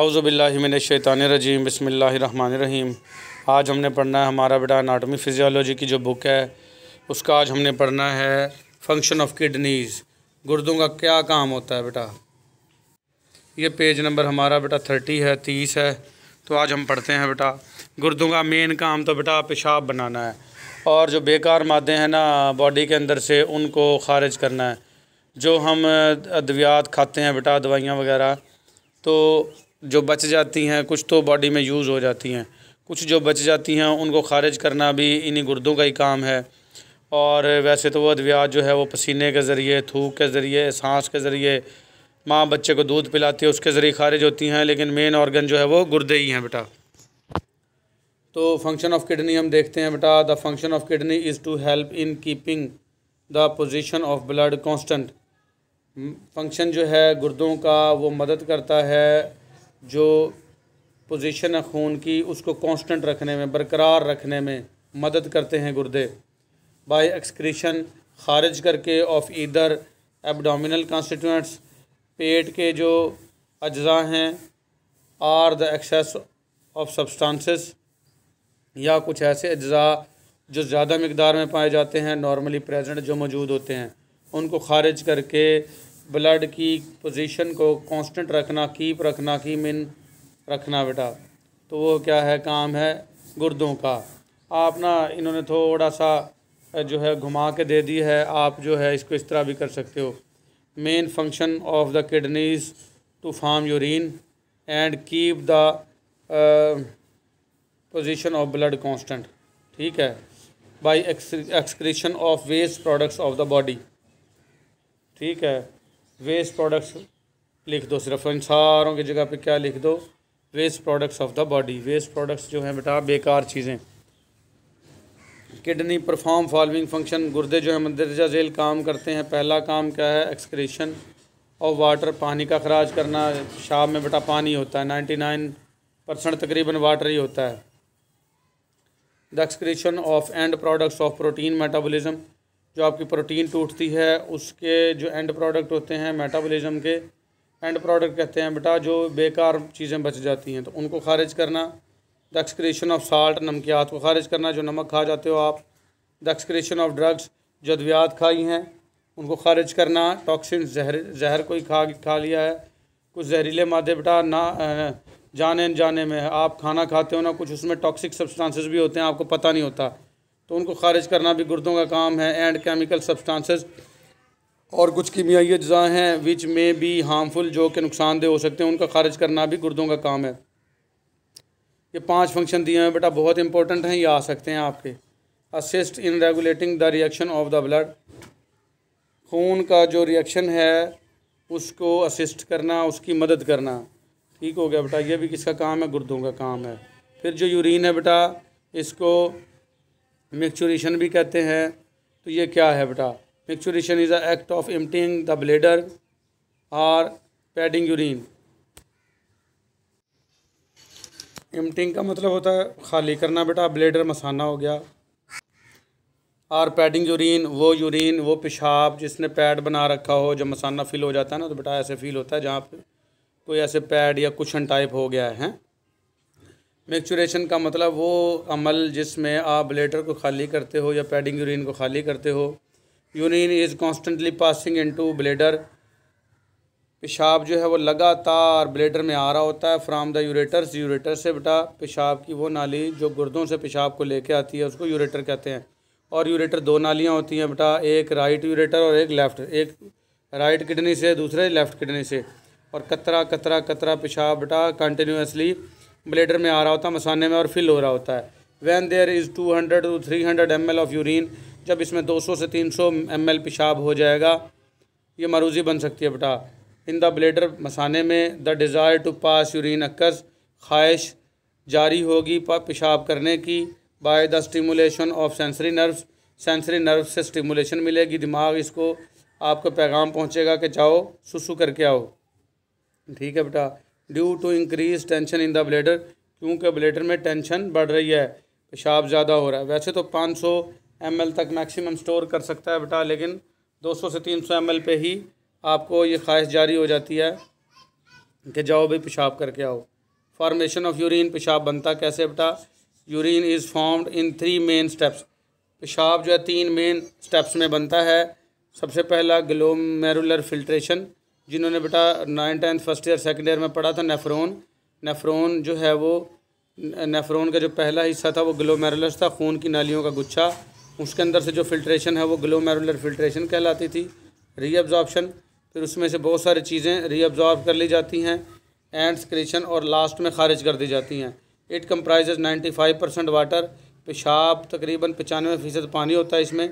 आउज़बिल्लिमिनशैतानरजीम रहीम आज हमने पढ़ना है हमारा बेटा अनाटमी फ़िज़ियोलॉजी की जो बुक है उसका आज हमने पढ़ना है फंक्शन ऑफ किडनीज़ गुर्दों का क्या काम होता है बेटा ये पेज नंबर हमारा बेटा थर्टी है तीस है तो आज हम पढ़ते हैं बेटा गुर्दों का मेन काम तो बेटा पेशाब बनाना है और जो बेकार मादे हैं ना बॉडी के अंदर से उनको खारिज करना है जो हम अद्वियात खाते हैं बेटा दवाइयाँ वगैरह तो जो बच जाती हैं कुछ तो बॉडी में यूज़ हो जाती हैं कुछ जो बच जाती हैं उनको खारिज करना भी इन्हीं गुर्दों का ही काम है और वैसे तो वो अद्वियात जो है वो पसीने के ज़रिए थूक के ज़रिए सांस के ज़रिए माँ बच्चे को दूध पिलाती है उसके ज़रिए खारिज होती हैं लेकिन मेन ऑर्गन जो है वो गुर्दे ही हैं बेटा तो फंक्शन ऑफ किडनी हम देखते हैं बेटा the function of kidney is to help in keeping the position of blood constant function जो है गुर्दों का वो मदद करता है जो पोजीशन है खून की उसको कांस्टेंट रखने में बरकरार रखने में मदद करते हैं गुर्दे बाय एक्सक्रीशन खारिज करके ऑफ ईदर एबडामिनल कॉन्स्टिट्यूंट्स पेट के जो अज्जा हैं are the excess of substances या कुछ ऐसे अज्जा जो ज़्यादा मकदार में पाए जाते हैं नॉर्मली प्रेजेंट जो मौजूद होते हैं उनको खारिज करके ब्लड की पोजीशन को कांस्टेंट रखना कीप रखना की मिन रखना बेटा तो वो क्या है काम है गुर्दों का आप ना इन्होंने थोड़ा सा जो है घुमा के दे दी है आप जो है इसको इस तरह भी कर सकते हो main function of the kidneys to form urine and keep the position of blood constant ठीक है by excretion of waste products of the body ठीक है वेस्ट प्रोडक्ट्स लिख दो सिर्फ इन सारों की जगह पे क्या लिख दो waste products of the body waste products जो हैं बेटा बेकार चीज़ें किडनी परफॉर्म फॉलोइंग फंक्शन गुर्दे जो है मंदरजा झेल काम करते हैं पहला काम क्या है एक्सक्रेशन और वाटर पानी का खराज करना शाम में बेटा पानी होता है नाइन्टी नाइन परसेंट तकरीबन वाटर ही होता है the excretion of end products of protein metabolism जो आपकी प्रोटीन टूटती है उसके जो एंड प्रोडक्ट होते हैं मेटाबॉलिज्म के एंड प्रोडक्ट कहते हैं बेटा जो बेकार चीज़ें बच जाती हैं तो उनको खारिज करना द एक्सक्रेशन ऑफ साल्ट नमकियात को खारिज करना जो नमक खा जाते हो आप द एक्सक्रेशन ऑफ ड्रग्स जो अद्वियात खाई हैं उनको खारिज करना टॉक्सिन जहर जहर कोई खा खा लिया है कुछ जहरीले मादे बेटा ना जाने जाने में आप खाना खाते हो ना कुछ उसमें टॉक्सिक सब्सटेंसेस भी होते हैं आपको पता नहीं होता तो उनको खारिज करना भी गुर्दों का काम है एंड केमिकल सब्सटेंसेस और कुछ कीमियाई अज्जा हैं विच में भी हार्मफुल जो कि नुकसानदेह हो सकते हैं उनका खारिज करना भी गुर्दों का काम है ये पांच फंक्शन दिए हैं बेटा बहुत इंपॉर्टेंट हैं ये आ सकते हैं आपके assist in regulating the reaction of the blood खून का जो रिएक्शन है उसको असिस्ट करना उसकी मदद करना ठीक हो गया बेटा ये भी किसका काम है गुर्दों का काम है फिर जो यूरिन है बेटा इसको मिक्चुरेशन भी कहते हैं तो ये क्या है बेटा micturition is a act of emptying the bladder और पैडिंग यूरिन एम्पटिंग का मतलब होता है खाली करना बेटा ब्लेडर मसाना हो गया और पैडिंग यूरिन वो यूरिन वो पेशाब जिसने पैड बना रखा हो जब मसाना फील हो जाता है ना तो बेटा ऐसे फील होता है जहाँ पे कोई ऐसे पैड या कुशन टाइप हो गया है मैक्चुरेशन का मतलब वो अमल जिसमें आप ब्लेटर को खाली करते हो या पैडिंग यूरिन को खाली करते हो urine is constantly passing into bladder पेशाब जो है वो लगातार ब्लेडर में आ रहा होता है फ्राम द यूरेटर्स यूरेटर से बेटा पेशाब की वो नाली जो गुर्दों से पेशाब को लेके आती है उसको यूरेटर कहते हैं और यूरेटर दो नालियाँ होती हैं बेटा एक राइट यूरेटर और एक लेफ़्ट एक राइट किडनी से दूसरे लेफ़्ट किडनी से और कतरा कतरा कतरा पेशाब बेटा कंटिन्यूसली ब्लेडर में आ रहा होता है मसाने में और फिल हो रहा होता है when there is two hundred to three hundred M L of urine जब इसमें दो सौ से तीन सौ एम एल पेशाब हो जाएगा ये मरूजी बन सकती है बेटा इन द ब्लेडर मसाने में the desire to pass urine अक्स ख्वाहिश जारी होगी पेशाब करने की by the stimulation of sensory nerves sensory nerve से स्टिमुलेशन मिलेगी दिमाग इसको आपको पैगाम पहुंचेगा कि जाओ सुसु करके आओ ठीक है बेटा due to increase tension in the bladder क्योंकि ब्लेडर में टेंशन बढ़ रही है पेशाब ज़्यादा हो रहा है वैसे तो 500 सौ तक मैक्सिमम स्टोर कर सकता है बेटा लेकिन 200 से 300 सौ पे ही आपको ये ख्वाहिश जारी हो जाती है कि जाओ भाई पेशाब करके आओ फॉर्मेशन ऑफ यूरिन पेशाब बनता कैसे बेटा urine is formed in three main steps पेशाब जो है तीन मेन स्टेप्स में बनता है सबसे पहला ग्लोमेरुलर फिल्ट्रेशन जिन्होंने बेटा nine tenth first year second year में पढ़ा था नेफ्रोन नेफ्रोन जो है वो नेफ्रोन का जो पहला हिस्सा था वो ग्लोमेरुलस था खून की नालियों का गुच्छा उसके अंदर से जो फिल्ट्रेशन है वो ग्लोमेरुलर फिल्ट्रेशन कहलाती थी रीअब्जॉर्प्शन फिर उसमें से बहुत सारी चीज़ें रीअब्जॉर्ब कर ली जाती हैं एंड स्क्रेशन और लास्ट में खारिज कर दी जाती हैं it comprise ninety five percent water पेशाब तकरीबन पचानवे फ़ीसद पानी होता है इसमें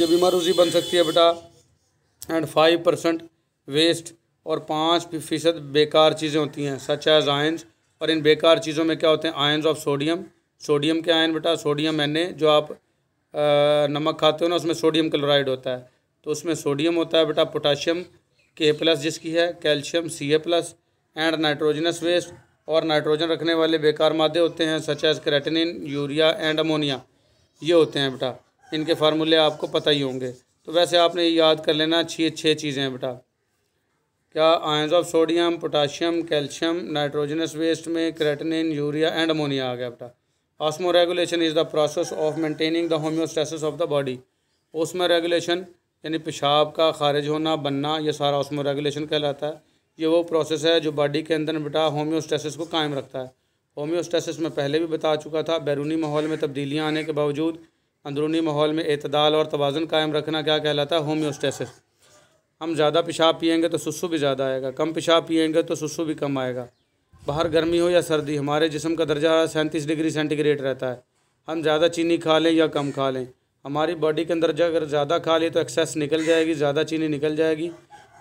ये बीमारूजी बन सकती है बेटा एंड फाइव परसेंट वेस्ट और पाँच फीसद बेकार चीज़ें होती हैं सच एज आयन्स और इन बेकार चीज़ों में क्या होते हैं आयन्स ऑफ सोडियम सोडियम के आयन बेटा सोडियम एन जो आप आ, नमक खाते हो ना उसमें सोडियम क्लोराइड होता है तो उसमें सोडियम होता है बेटा पोटाशियम के प्लस जिसकी है calcium C A plus and nitrogenous waste और नाइट्रोजन रखने वाले बेकार मादे होते हैं such as creatinine urea and ammonia ये होते हैं बेटा इनके फार्मूले आपको पता ही होंगे तो वैसे आपने याद कर लेना अच्छी छः चीज़ें हैं बेटा क्या ions of sodium potassium calcium nitrogenous waste में क्रेटनिन यूरिया एंड अमोनिया आ गया बेटा osmoregulation is the process of maintaining the homeostasis of the body osmoregulation यानी पेशाब का खारिज होना बनना ये सारा ऑस्मो रेगुलेशन कहलाता है ये वो प्रोसेस है जो बॉडी के अंदर बेटा होम्योस्टेसिस को कायम रखता है होम्योस्टेसिस में पहले भी बता चुका था बैरूनी माहौल में तब्दीलियाँ आने के बावजूद अंदरूनी माहौल में अतदाल और तोज़न कायम रखना क्या कहलाता है होम्योस्टेसिस हम ज़्यादा पेशाब पियेंगे तो सुसु भी ज़्यादा आएगा कम पेशाब पियेंगे तो सुसु भी कम आएगा बाहर गर्मी हो या सर्दी हमारे जिसम का दर्जा सैंतीस डिग्री सेंटीग्रेड रहता है हम ज़्यादा चीनी खा लें या कम खा लें हमारी बॉडी के अंदर अगर ज़्यादा खा लें तो एक्सेस निकल जाएगी ज़्यादा चीनी निकल जाएगी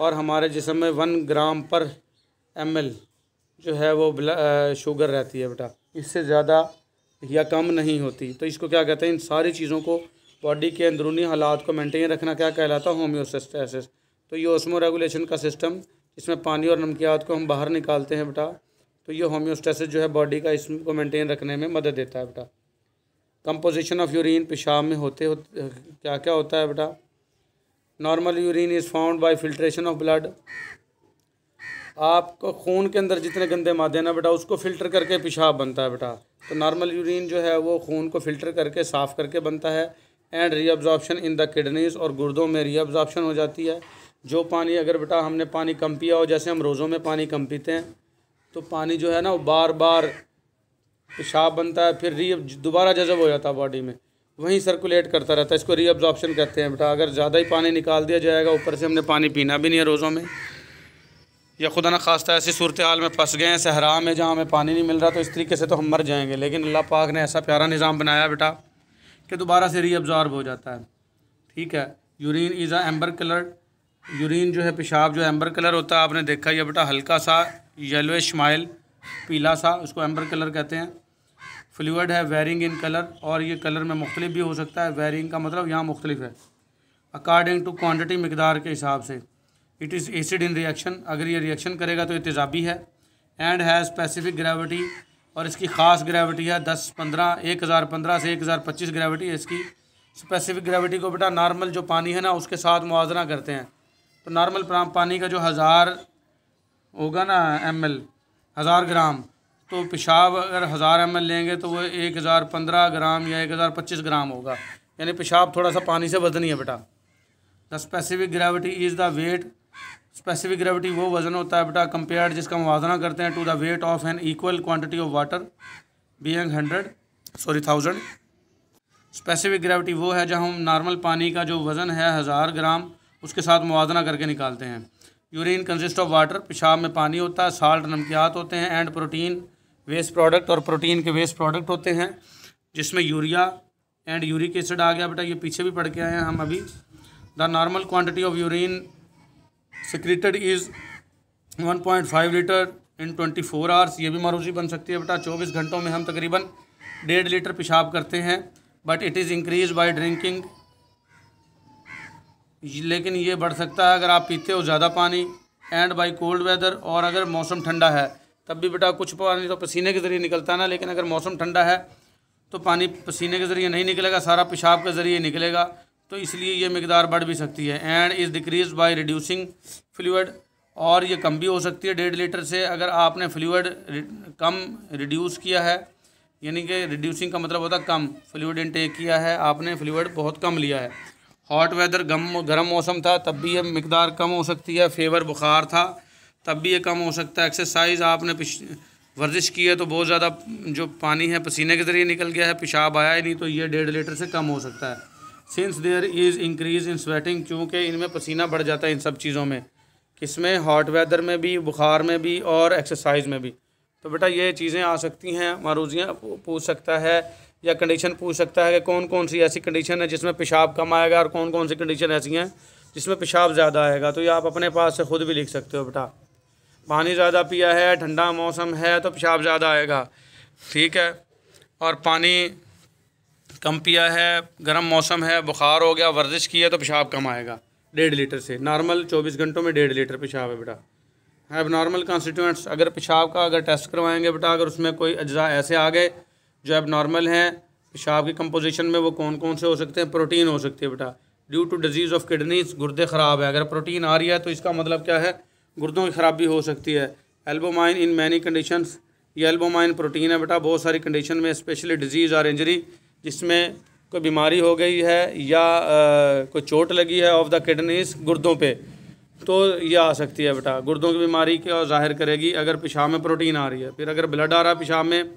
और हमारे जिसम में वन ग्राम पर एम जो है वो शुगर रहती है बेटा इससे ज़्यादा या कम नहीं होती तो इसको क्या कहते हैं इन सारी चीज़ों को बॉडी के अंदरूनी हालात को मेंटेन रखना क्या कहलाता है होम्योस्टेसिस तो ये ओसमो रेगुलेशन का सिस्टम इसमें पानी और नमकियात को हम बाहर निकालते हैं बेटा तो ये होम्योस्टेसिस जो है बॉडी का इसको मेंटेन रखने में मदद देता है बेटा कंपोजिशन ऑफ यूरिन पेशाब में होते हो क्या क्या होता है बेटा normal urine is found by filtration of blood आपको खून के अंदर जितने गंदे मादे ना बेटा उसको फ़िल्टर करके पेशाब बनता है बेटा तो नॉर्मल यूरिन जो है वो खून को फ़िल्टर करके साफ़ करके बनता है and reabsorption in the kidneys और गुर्दों में रीअब्जॉर्बशन हो जाती है जो पानी अगर बेटा हमने पानी कम पिया हो जैसे हम रोज़ों में पानी कम पीते हैं तो पानी जो है ना वो बार बार पेशाब बनता है फिर री दोबारा जजब हो जाता है बॉडी में वहीं सर्कुलेट करता रहता है इसको रीअब्जॉर्बशन कहते हैं बेटा अगर ज़्यादा ही पानी निकाल दिया जाएगा ऊपर से हमने पानी पीना भी नहीं है रोज़ों में या खुदा ना खास्ता ऐसी सूरत हाल में फंस गए हैं सहरा में जहाँ हमें पानी नहीं मिल रहा तो इस तरीके से तो हम मर जाएंगे लेकिन अल्लाह पाक ने ऐसा प्यारा निज़ाम बनाया बेटा कि दोबारा से रीअब्ज़ॉर्ब हो जाता है ठीक है urine is a amber colour urine जो है पेशाब जो एम्बर कलर होता है आपने देखा यह बेटा हल्का सा येलो शमाइल पीला सा उसको एम्बर कलर कहते हैं फ्लूड है वेरिंग इन कलर और ये कलर में मुख्तलिफ भी हो सकता है वेरिंग का मतलब यहाँ मुख्तलिफ है अकॉर्डिंग टू क्वान्टिटी मकदार के हिसाब से it is acid in reaction अगर ये रिएक्शन करेगा तो ये तेजाबी है एंड है स्पेसिफिक ग्रेविटी और इसकी ख़ास ग्रेविटी है दस पंद्रह एक हज़ार पंद्रह से एक हज़ार पच्चीस ग्रेविटी है इसकी स्पेसिफिक ग्रेविटी को बेटा नॉर्मल जो पानी है ना उसके साथ मुआजना करते हैं तो नॉर्मल पानी का जो हज़ार होगा ना एम एल हज़ार ग्राम तो पेशाब अगर हज़ार एम एल लेंगे तो वह एक हज़ार पंद्रह ग्राम या एक हज़ार पच्चीस ग्राम होगा यानी पेशाब थोड़ा सा पानी से वजनी है बेटा the specific gravity is the weight specific gravity वो वजन होता है बेटा कंपेयर्ड जिसका मुजना करते हैं to the weight of an equal quantity of water एंग hundred sorry thousand specific gravity वो है जहाँ हम नॉर्मल पानी का जो वज़न है हज़ार ग्राम उसके साथ मुजना करके निकालते हैं यूरिन कंसिस्ट ऑफ वाटर पेशाब में पानी होता है साल्ट नमकियात होते हैं एंड प्रोटीन वेस्ट प्रोडक्ट और प्रोटीन के वेस्ट प्रोडक्ट होते हैं जिसमें यूरिया एंड यूरिक एसिड आ गया बेटा ये पीछे भी पढ़ के आए हैं हम अभी the normal quantity of urine secreted is one point five litre in twenty four hours ये भी मारूसी बन सकती है बेटा चौबीस घंटों में हम तकरीबन डेढ़ लीटर पेशाब करते हैं but it is increase by drinking लेकिन ये बढ़ सकता है अगर आप पीते हो ज़्यादा पानी एंड बाई कोल्ड वेदर और अगर मौसम ठंडा है तब भी बेटा कुछ पानी तो पसीने के ज़रिए निकलता है ना लेकिन अगर मौसम ठंडा है तो पानी पसीने के ज़रिए नहीं निकलेगा सारा पेशाब के ज़रिए निकलेगा तो इसलिए ये मकदार बढ़ भी सकती है and is decrease by reducing fluid और ये कम भी हो सकती है डेढ़ लीटर से अगर आपने फ्लूड कम रिड्यूस किया है यानी कि रिड्यूसिंग का मतलब होता है कम फ्लूड इनटेक किया है आपने फ्लूड बहुत कम लिया है हॉट वेदर गम गर्म मौसम था तब भी ये मकदार कम हो सकती है फेवर बुखार था तब भी ये कम हो सकता है एक्सरसाइज आपने वर्जिश की है तो बहुत ज़्यादा जो पानी है पसीने के ज़रिए निकल गया है पेशाब आया ही नहीं तो ये डेढ़ लीटर से कम हो सकता है since there is increase in sweating चूँकि इनमें पसीना बढ़ जाता है इन सब चीज़ों में किसमें हॉट वेदर में भी बुखार में भी और एक्सरसाइज में भी तो बेटा ये चीज़ें आ सकती हैं मारूजियाँ पूछ सकता है या कंडीशन पूछ सकता है कि कौन कौन सी ऐसी कंडीशन है जिसमें पेशाब कम आएगा और कौन कौन सी कंडीशन ऐसी हैं जिसमें पेशाब ज़्यादा आएगा तो ये आप अपने पास से ख़ुद भी लिख सकते हो बेटा पानी ज़्यादा पिया है ठंडा मौसम है तो पेशाब ज़्यादा आएगा ठीक है और पानी कम पिया है गर्म मौसम है बुखार हो गया वर्जिश की है तो पेशाब कम आएगा डेढ़ लीटर से नॉर्मल चौबीस घंटों में डेढ़ लीटर पेशाब है बेटा है नॉर्मल कॉन्स्टिट्यूंट्स अगर पेशाब का अगर टेस्ट करवाएंगे बेटा अगर उसमें कोई अज्जा ऐसे आ गए जो अब नॉर्मल हैं पेशाब की कंपोजिशन में वो कौन कौन से हो सकते हैं प्रोटीन हो सकती है बेटा due to disease of kidneys गुर्दे ख़राब है अगर प्रोटीन आ रही है तो इसका मतलब क्या है गुर्दों की खराबी हो सकती है एल्बोमाइन इन मैनी कंडीशन ये एल्बोमाइन प्रोटीन है बेटा बहुत सारी कंडीशन में स्पेशली डिजीज़ और इंजरी जिसमें कोई बीमारी हो गई है या कोई चोट लगी है ऑफ द किडनीस गुर्दों पे तो ये आ सकती है बेटा गुर्दों की बीमारी क्या जाहिर करेगी अगर पेशाब में प्रोटीन आ रही है फिर अगर ब्लड आ रहा है पेशाब में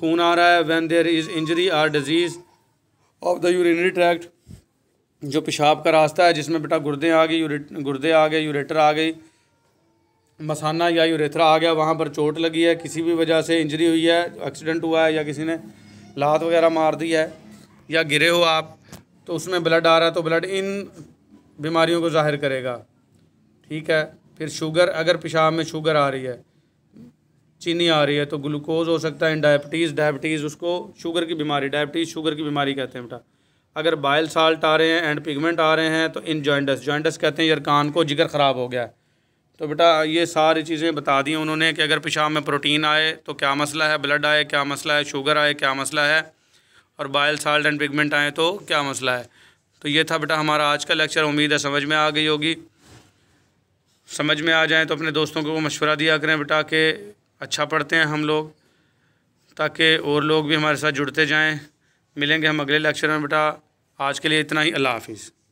खून आ रहा है when there is injury or disease of the urinary tract जो पेशाब का रास्ता है जिसमें बेटा गुर्दे आ गई गुर्दे आ गए यूरेटर आ गई मसाना या यूरेथरा आ गया वहाँ पर चोट लगी है किसी भी वजह से इंजरी हुई है एक्सीडेंट हुआ है या किसी ने लात वगैरह मार दी है या गिरे हो आप तो उसमें ब्लड आ रहा है तो ब्लड इन बीमारियों को जाहिर करेगा ठीक है फिर शुगर अगर पेशाब में शुगर आ रही है चीनी आ रही है तो ग्लूकोज हो सकता है डायबिटीज़ डायबिटीज़ उसको शुगर की बीमारी डायबिटीज़ शुगर की बीमारी कहते हैं बेटा अगर बाइल साल्ट आ रहे हैं एंड पिगमेंट आ रहे हैं तो इन जॉइंडस जॉइंडस कहते हैं यार कान को जिगर ख़राब हो गया है तो बेटा ये सारी चीज़ें बता दी उन्होंने कि अगर पेशाब में प्रोटीन आए तो क्या मसला है ब्लड आए क्या मसला है शुगर आए क्या मसला है और बाइल साल्ट एंड पिगमेंट आए तो क्या मसला है तो ये था बेटा हमारा आज का लेक्चर उम्मीद है समझ में आ गई होगी समझ में आ जाए तो अपने दोस्तों को मशवरा दिया करें बेटा कि अच्छा पढ़ते हैं हम लोग ताकि और लोग भी हमारे साथ जुड़ते जाएँ मिलेंगे हम अगले लेक्चर में बेटा आज के लिए इतना ही अल्लाह हाफिज़